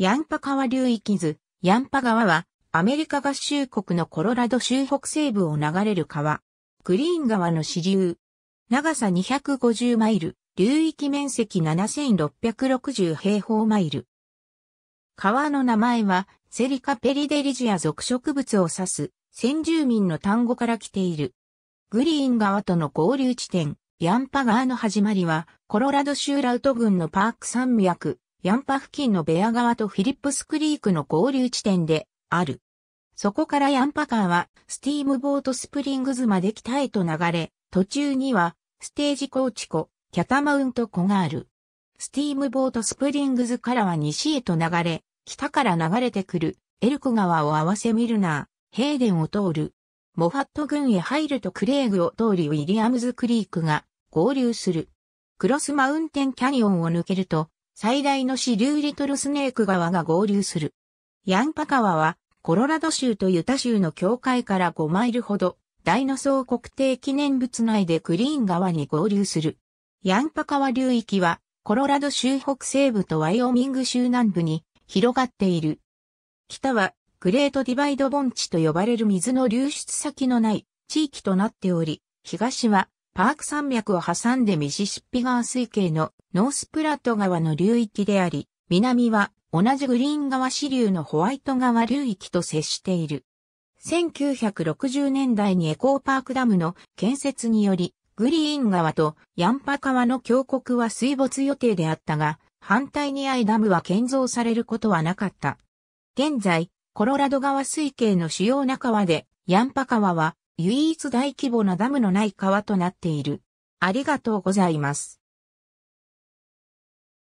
ヤンパ川流域図、ヤンパ川は、アメリカ合衆国のコロラド州北西部を流れる川。グリーン川の支流。長さ250マイル、流域面積7660平方マイル。川の名前は、セリカペリデリジア属植物を指す、先住民の単語から来ている。グリーン川との合流地点、ヤンパ川の始まりは、コロラド州ラウト郡のパーク山脈、ヤンパ付近のベア川とフィリップスクリークの合流地点である。そこからヤンパ川はスティームボートスプリングズまで北へと流れ、途中にはステージコーチ湖、キャタマウント湖がある。スティームボートスプリングズからは西へと流れ、北から流れてくるエルク川を合わせミルナー、ヘーデンを通る。モファット郡へ入るとクレーグを通りウィリアムズクリークが合流する。クロスマウンテンキャニオンを抜けると最大の支流リトルスネーク川が合流する。ヤンパ川は、コロラド州とユタ州の境界から5マイルほど、大の総国定記念物内でクリーン川に合流する。ヤンパ川流域は、コロラド州北西部とワイオミング州南部に広がっている。北は、グレートディバイド盆地と呼ばれる水の流出先のない地域となっており、東はパーク山脈を挟んでミシシッピ川水系のノースプラット川の流域であり、南は同じグリーン川支流のホワイト川流域と接している。1960年代にエコーパークダムの建設により、グリーン川とヤンパ川の峡谷は水没予定であったが、反対にアイダムは建造されることはなかった。現在、コロラド川水系の主要な川で、ヤンパ川は唯一大規模なダムのない川となっている。ありがとうございます。